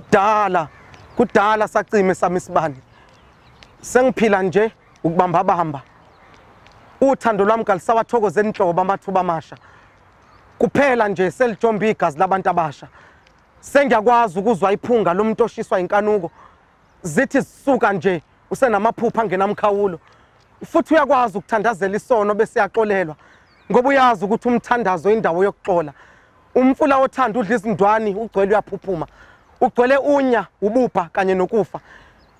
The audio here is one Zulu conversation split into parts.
kudala kudala sacime sami isibane sengiphila nje ukubamba bamba uthando lwami kalisawathokoze inhlobo amathuba amasha kuphela nje selijombe igazi labantu abasha sengiyakwazi ukuzwa iphunga lomuntu oshiswa inkanuko zithi sisuka nje usenamaphupha angenamkhawulo futhi uyakwazi ukuthandazela isono bese yaxolelwa ngoba uyazi ukuthi umthandazo indawo yokuxola umfula othanda udla izindwani ugcwele uyaphuphuma ugcwele unya ubupha kanye nokufa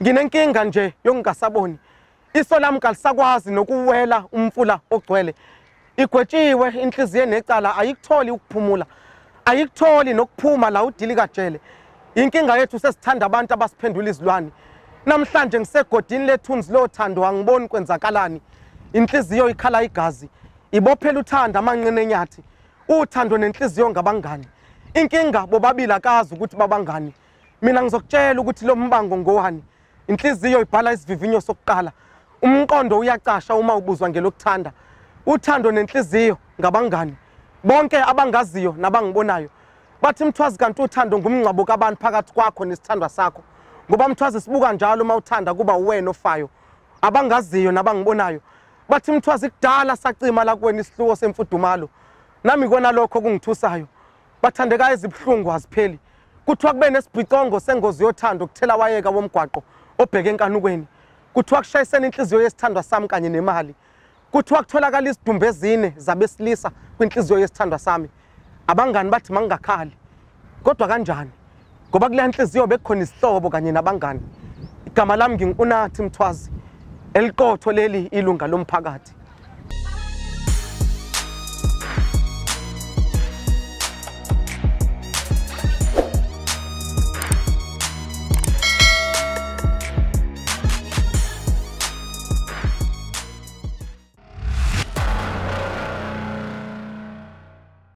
nginenkinga nje yokungasaboni iso lami kalisakwazi nokuwela umfula ogcwele igwetshiwe inhliziyo necala ayikutholi ukuphumula ayikutholi nokuphuma la udilikajele inkinga yethu sesithanda abantu abasiphendula izilwane namhlanje ngisegodini lethunzi lothando angiboni kwenzakalani inhliziyo ikhala igazi ibophela uthando amanqine enyathi uthando nenhliziyo ngabangani inkinga bobabili akazi ukuthi babangani mina ngizokutshela ukuthi lo mbango ngowani inhliziyo ibhala isivivinyo sokuqala umqondo uyacasha uma ubuzwa ngelokuthanda uthando nenhliziyo ngabangani bonke abangaziyo nabangibonayo bathi mthwazi kanti uthando ngumngcwabo kabantu phakathi kwakho nesithandwa sakho ngoba mthwazi sibuka njalo uma uthanda kuba uwena ofayo abangaziyo nabangibonayo bathi mthwazi kudala sacima la kuwena isihluko semfudumalo nami kona lokho kungithusayo bathandekayo ezibuhlungu azipheli kuthiwa kube nesibhicongo sengozi yothando kuthela wayeka womgwaqo obheke enkanukweni kuthiwa kushayisene inhliziyo yesithandwa sami kanye nemali kuthiwa kutholakala izidumbe ezine zabesilisa kwinhliziyo yesithandwa sami abangani bathi mangingakhali kodwa kanjani ngoba kule nhliziyo bekukhona isihlobo kanye nabangani igama lami ngingunathi mthwazi eliqotho leli ilunga lomphakathi